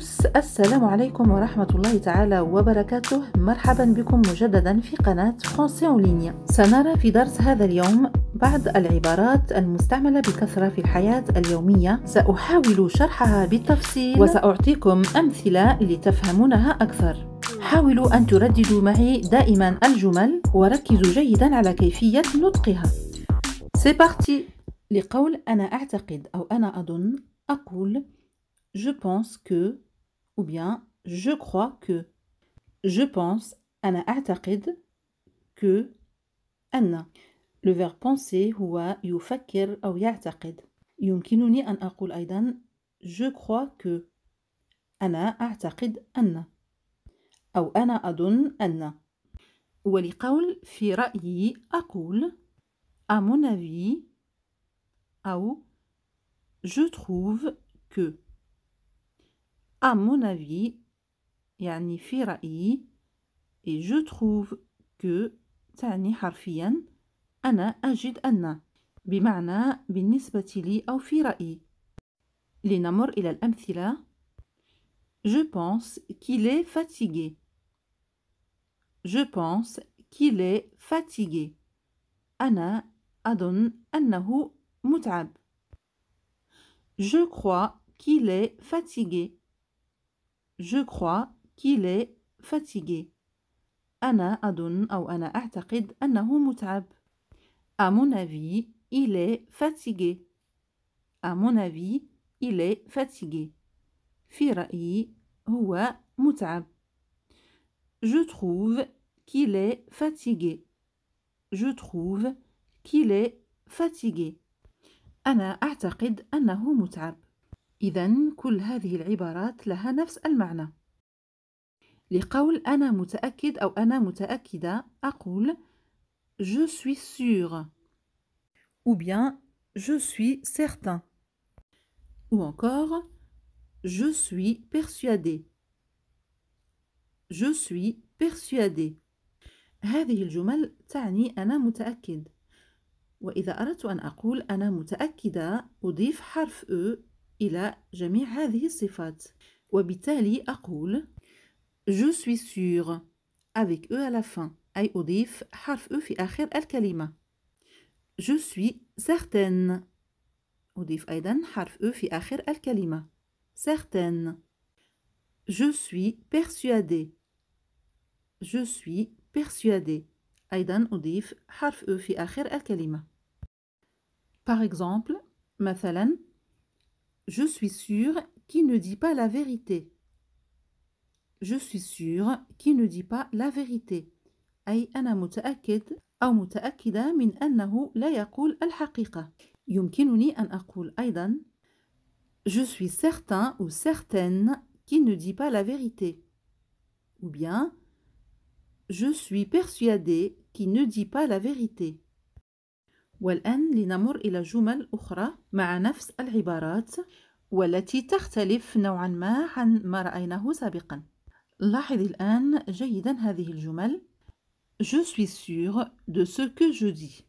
الفردوس السلام عليكم ورحمة الله تعالى وبركاته مرحبا بكم مجددا في قناة فرنسي لينيا سنرى في درس هذا اليوم بعض العبارات المستعملة بكثرة في الحياة اليومية سأحاول شرحها بالتفصيل وسأعطيكم أمثلة لتفهمونها أكثر حاولوا أن ترددوا معي دائما الجمل وركزوا جيدا على كيفية نطقها سي بارتي لقول أنا أعتقد أو أنا أظن أقول Je pense que ou bien je crois que je pense أنا أعتقد que أن le verbe penser هو يفكر أو يعتقد يمكنني أن أقول أيضا je crois que أنا أعتقد أن أو أنا أظن أن ولقول في رأيي أقول à mon avis أو je trouve que à mon avis, يعني في رأيي et je trouve que تعني حرفيا anna, أجد أن بمعنى بالنسبة لي أو في L'inamor لنمر إلى الأمثلة Je pense qu'il est fatigué. Je pense qu'il est fatigué. Ana adon annahu mutab. Je crois qu'il est fatigué. Je crois qu'il est fatigué. أنا أظن أو أنا أعتقد أنه متعب. À mon avis, il est fatigué. À mon avis, il est fatigué. في رأيي هو متعب. Je trouve qu'il est fatigué. Je trouve qu'il est fatigué. أنا أعتقد أنه متعب. إذا كل هذه العبارات لها نفس المعنى لقول أنا متأكد أو أنا متأكدة أقول Je suis sûr ou bien Je suis certain ou encore Je suis persuadé Je suis persuadé هذه الجمل تعني أنا متأكد وإذا أردت أن أقول أنا متأكدة أضيف حرف أ e". إلى جميع هذه الصفات وبالتالي أقول Je suis sûr avec E à la fin أي أضيف حرف أو في آخر الكلمة Je suis certaine أضيف أيضا حرف أو في آخر الكلمة certaine Je suis persuadée Je suis persuadée أيضا أضيف حرف أو في آخر الكلمة Par exemple مثلا je suis sûr qu'il ne dit pas la vérité. Je suis sûr qu'il ne dit pas la vérité. Je suis certain ou certaine qui ne dit pas la vérité. Ou bien Je suis persuadé qu'il ne dit pas la vérité. والآن لنمر إلى جمل أخرى مع نفس العبارات والتي تختلف نوعا ما عن ما رأيناه سابقا لاحظ الآن جيدا هذه الجمل Je suis sûr de ce que je dis.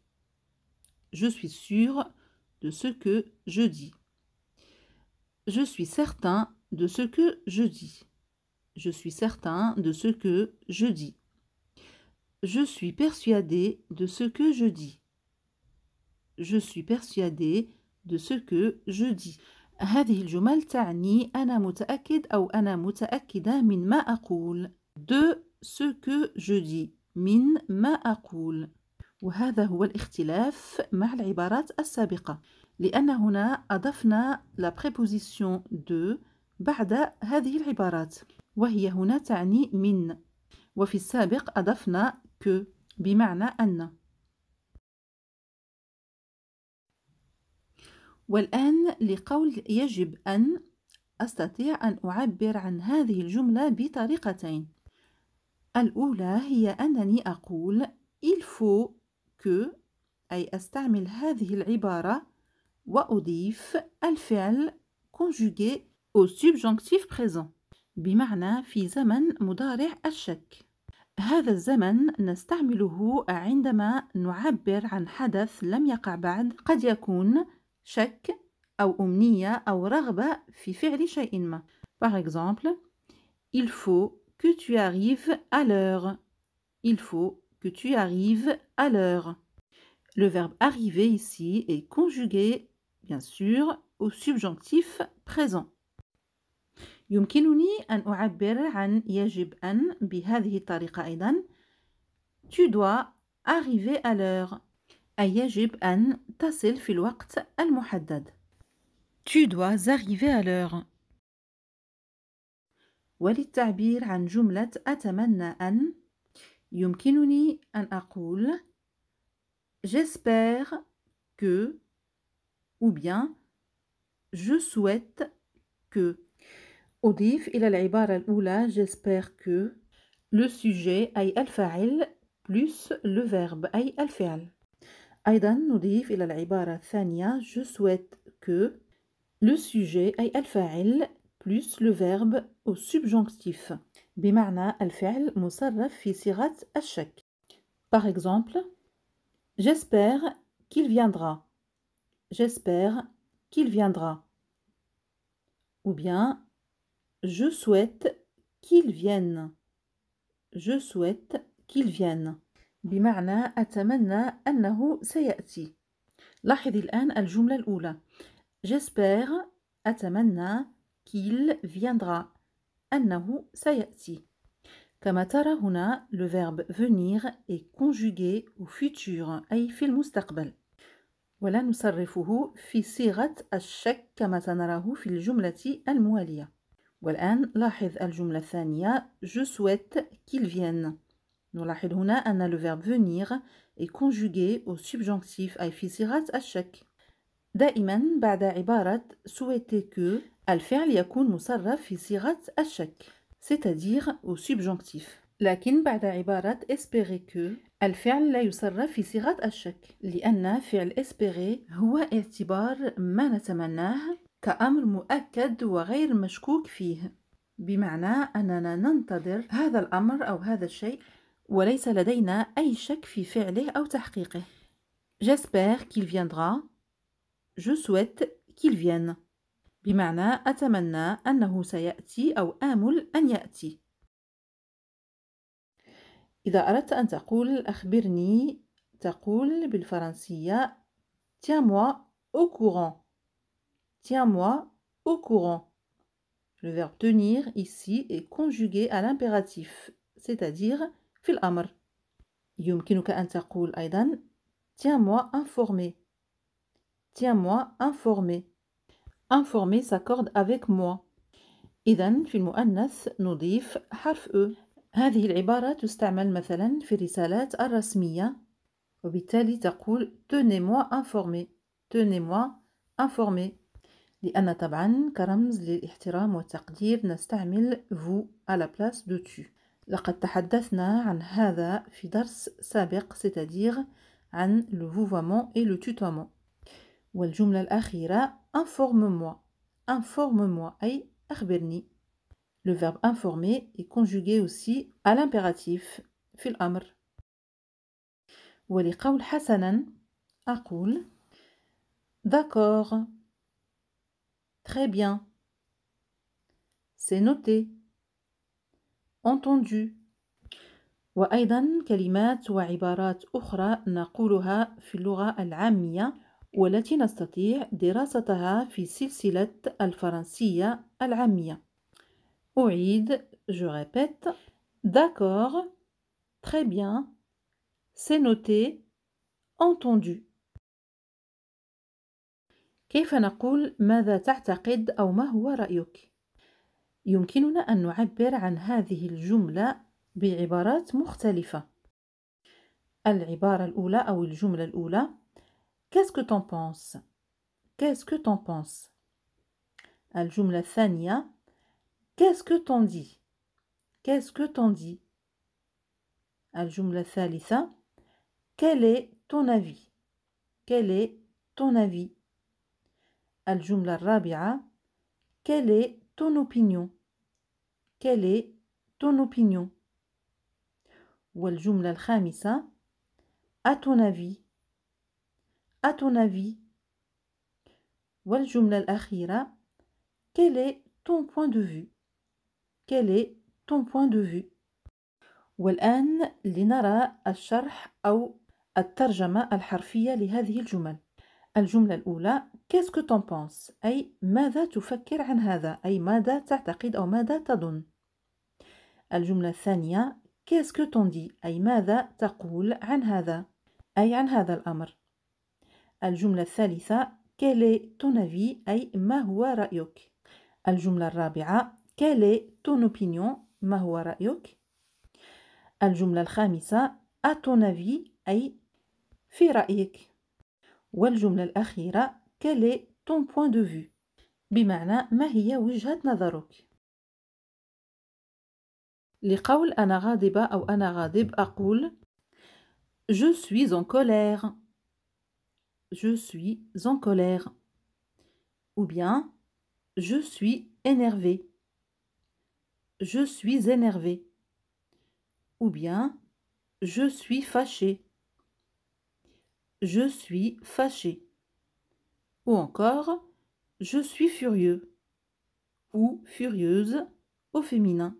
Je suis sûr de ce que je dis. Je suis certain de ce que je dis. Je suis certain de ce que je dis. Je suis persuadé de ce que je dis. Je suis persuadé de ce que je dis. هذه الجمل تعني أنا متأكد أو أنا متأكدة من ما أقول de ce que je dis من ما أقول وهذا هو الاختلاف مع العبارات السابقة لأن هنا أضفنا la préposition de بعد هذه العبارات وهي هنا تعني من وفي السابق أضفنا que بمعنى أن والآن لقول يجب أن أستطيع أن أعبر عن هذه الجملة بطريقتين الأولى هي أنني أقول il faut que أي أستعمل هذه العبارة وأضيف الفعل conjugué au subjonctif présent بمعنى في زمن مضارع الشك هذا الزمن نستعمله عندما نعبر عن حدث لم يقع بعد قد يكون شك أو Par exemple, il faut que tu arrives à l'heure. Il faut que tu arrives à l'heure. Le verbe arriver ici est conjugué, bien sûr, au subjonctif présent. Tu dois arriver à l'heure. أي يجب أن تصل في الوقت المحدد. Tu dois arriver à l'heure. وللتعبير عن جملة أتمنى أن يمكنني أن أقول J'espère que ou bien Je souhaite que أضيف إلى العبارة الأولى J'espère que le sujet أي الفاعل plus le verbe أي الفعل أيضا نضيف إلى العبارة الثانية je souhaite que le sujet أي الفاعل plus le verbe au subjonctif بمعنى الفعل مصرف في Par exemple J'espère qu'il viendra J'espère qu'il viendra Ou bien Je souhaite qu'il vienne Je souhaite qu'il vienne بمعنى أتمنى أنه سيأتي لاحظي الآن الجملة الأولى جسبر أتمنى كيل فيندرا أنه سيأتي كما ترى هنا le verbe venir est conjugué au futur أي في المستقبل ولا نصرفه في صيغة الشك كما سنراه في الجملة الموالية والآن لاحظ الجملة الثانية Je souhaite qu'il vienne نلاحظ هنا أن le verbe venir est conjugué au subjonctif أي في صيغة الشك دائما بعد عبارة souhaiter que الفعل يكون مصرف في صيغة الشك c'est-à-dire au subjonctif لكن بعد عبارة espérer que الفعل لا يصرف في صيغة الشك لأن فعل espérer هو اعتبار ما نتمناه كأمر مؤكد وغير مشكوك فيه بمعنى أننا ننتظر هذا الأمر أو هذا الشيء J'espère qu'il viendra. Je souhaite qu'il vienne. بمعنى أتمنى أنه سيأتي أو آمل أن يأتي. إذا أردت أن تقول أخبرني تقول بالفرنسية tiens-moi au courant. Tiens-moi au courant. Le verbe tenir ici est conjugué à l'impératif, c'est-à-dire في الأمر يمكنك أن تقول ايضا تيان موا انفورمي تيان موا انفورمي انفورمي ساكورد افيك موا إذا في المؤنث نضيف حرف أو e. هذه العبارة تستعمل مثلا في الرسالات الرسمية وبالتالي تقول تني موا انفورمي تني موا انفورمي لأن طبعا كرمز للاحترام والتقدير نستعمل vous à la place de tu Là, on a parlé de dans c'est-à-dire sur le vouvoiement et le tutoiement. Et la dernière informe-moi, informe-moi, à moi Le verbe informer est conjugué aussi à l'impératif, c'est-à-dire Et je dis, d'accord, très bien, c'est noté. entendu وأيضا كلمات وعبارات أخرى نقولها في اللغة العامية والتي نستطيع دراستها في سلسلة الفرنسية العامية أعيد je répète d'accord très bien c'est noté entendu كيف نقول ماذا تعتقد أو ما هو رأيك؟ يمكننا أن نعبر عن هذه الجملة بعبارات مختلفة العبارة الأولى أو الجملة الأولى Qu'est-ce que t'en penses Qu'est-ce que t'en penses الجملة الثانية Qu'est-ce que t'en dis Qu'est-ce que t'en dis الجملة الثالثة Quel est ton avis Quel est ton avis الجملة الرابعة Quel est ton opinion Quelle est ton opinion والجملة الخامسة à ton avis à ton avis والجملة الأخيرة quel est ton point de vue quel est ton point de vue والآن لنرى الشرح أو الترجمة الحرفية لهذه الجمل الجملة الأولى كاسكو تون أي ماذا تفكر عن هذا أي ماذا تعتقد أو ماذا تظن الجملة الثانية كاسكو توندي أي ماذا تقول عن هذا أي عن هذا الأمر الجملة الثالثة كالي تونافي أي ما هو رأيك الجملة الرابعة كالي تون ما هو رأيك الجملة الخامسة أتونافي أي في رأيك والجملة الأخيرة quel est ton point de vue بمعنى ما هي وجهة نظرك لقول أنا غاضبة أو أنا غاضب أقول Je suis en colère. Je suis en colère. Ou bien Je suis énervé. Je suis énervé. Ou bien Je suis fâchée. Je suis fâché. Ou encore Je suis furieux. Ou furieuse au féminin.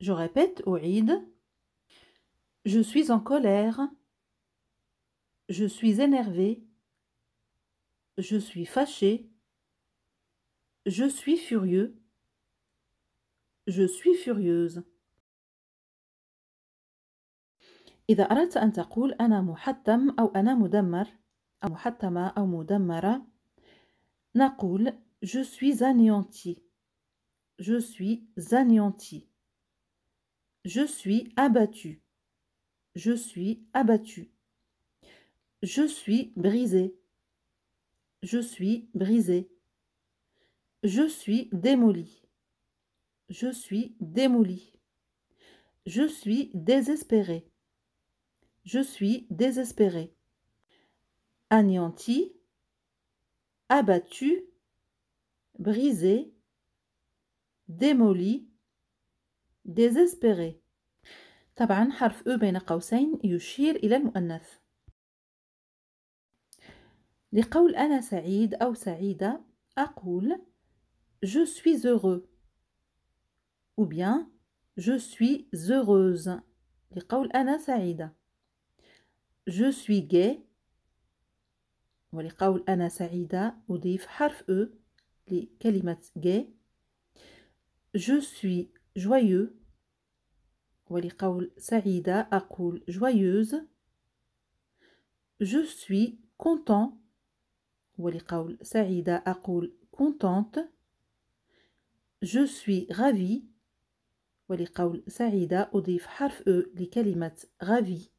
Je répète au Eid. Je suis en colère. Je suis énervé. Je suis fâché. Je suis furieux. Je suis furieuse. إذا أردت أن تقول أنا محتم أو أنا مدمر أو محتمة أو Je suis anéanti. Je suis anéanti. Je suis abattu. Je suis abattu. Je suis brisé. Je suis brisé. Je suis démoli. Je suis démoli. Je suis désespéré. Je suis désespéré. Anéanti, abattu, brisé, démoli, désespéré. طبعا حرف أو بين قوسين يشير إلى المؤنث لقول أنا سعيد أو سعيدة أقول Je suis heureux ou bien Je suis heureuse لقول أنا سعيدة je suis gay ولقول أنا سعيدة أضيف حرف أو لكلمة gay je suis joyeux ولقول سعيدة اقول joyeuse je suis content ولقول سعيدة اقول contente je suis ravi ولقول سعيدة أضيف حرف أو لكلمة ravi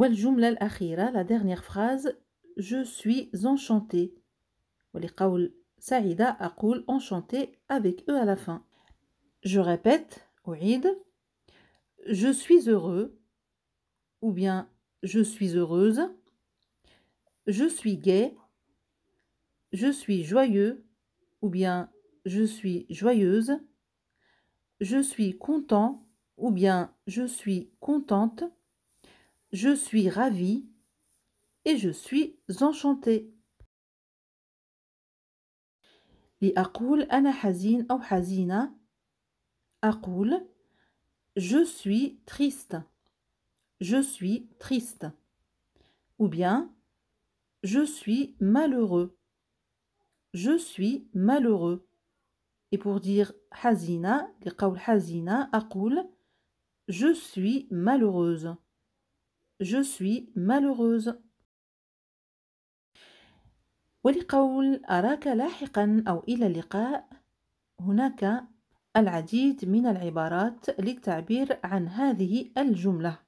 la dernière phrase je suis enchantée enchantée avec eux à la fin je répète je suis heureux ou bien je suis heureuse je suis gai je suis joyeux ou bien je suis joyeuse je suis content ou bien je suis contente je suis ravie et je suis enchantée. لأقول أنا حزين ou « hazina »« Je suis triste. Je suis triste. Ou bien Je suis malheureux. Je suis malheureux. Et pour dire حزينة لقول Je suis malheureuse. Je suis malheureuse. ولقول أراك لاحقا أو إلى اللقاء هناك العديد من العبارات للتعبير عن هذه الجملة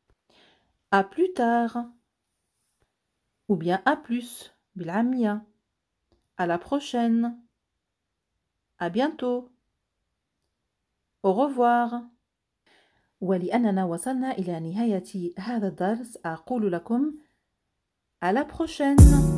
à plus tard ou bien à plus بالعامية à la prochaine à bientôt au revoir ولأننا وصلنا إلى نهاية هذا الدرس أقول لكم à la prochaine